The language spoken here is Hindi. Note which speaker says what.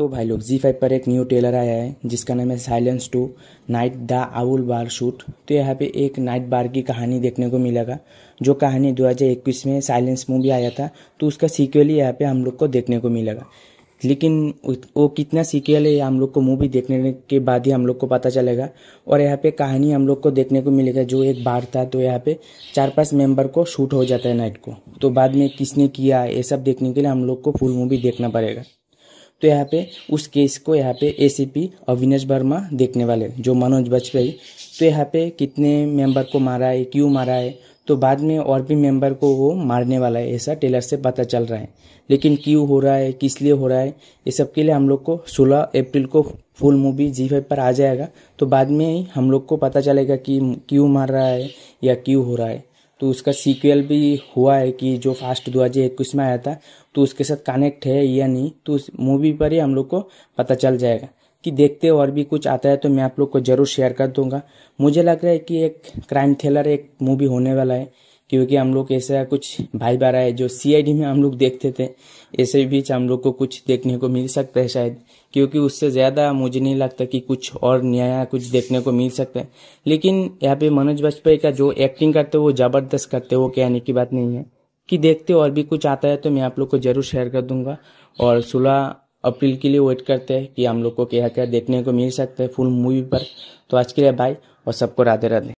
Speaker 1: तो भाई लोग जी फाइव पर एक न्यू ट्रेलर आया है जिसका नाम है silence tonight the owl बार शूट तो यहाँ पे एक नाइट बार की कहानी देखने को मिलेगा जो कहानी 2021 में साइलेंस मूवी आया था तो उसका सीक्वल ही यहाँ पे हम लोग को देखने को मिलेगा लेकिन वो कितना सीक्वल है हम लोग को मूवी देखने के बाद ही हम लोग को पता चलेगा और यहाँ पे कहानी हम लोग को देखने को मिलेगा जो एक बार था तो यहाँ पे चार पांच मेंबर को शूट हो जाता है नाइट को तो बाद में किसने किया ये सब देखने के लिए हम लोग को फुल मूवी देखना पड़ेगा तो यहाँ पे उस केस को यहाँ पे एसीपी अविनाश वर्मा देखने वाले जो मनोज बाजपेयी तो यहाँ पे कितने मेंबर को मारा है क्यों मारा है तो बाद में और भी मेंबर को वो मारने वाला है ऐसा टेलर से पता चल रहा है लेकिन क्यों हो रहा है किस लिए हो रहा है ये सब के लिए हम लोग को 16 अप्रैल को फुल मूवी जी फाइव पर आ जाएगा तो बाद में ही हम लोग को पता चलेगा कि क्यों मार रहा है या क्यों हो रहा है तो उसका सीक्वल भी हुआ है कि जो फास्ट दो हज़ार इक्कीस में आया था तो उसके साथ कनेक्ट है या नहीं तो उस मूवी पर ही हम लोग को पता चल जाएगा कि देखते और भी कुछ आता है तो मैं आप लोग को ज़रूर शेयर कर दूंगा मुझे लग रहा है कि एक क्राइम थ्रिलर एक मूवी होने वाला है क्योंकि हम लोग ऐसा कुछ भाई बारा है जो सी में हम लोग देखते थे ऐसे बीच हम लोग को कुछ देखने को मिल सकता है शायद क्योंकि उससे ज़्यादा मुझे नहीं लगता कि कुछ और नया कुछ देखने को मिल सकता है लेकिन यहाँ पे मनोज वाजपेयी का जो एक्टिंग करते वो ज़बरदस्त करते वो कहने की बात नहीं है कि देखते और भी कुछ आता है तो मैं आप लोग को ज़रूर शेयर कर दूंगा और सोलह अप्रैल के लिए वेट करते हैं कि हम लोग को क्या क्या देखने को मिल सकता है फुल मूवी पर तो आज के लिए बाय और सबको राधे राधे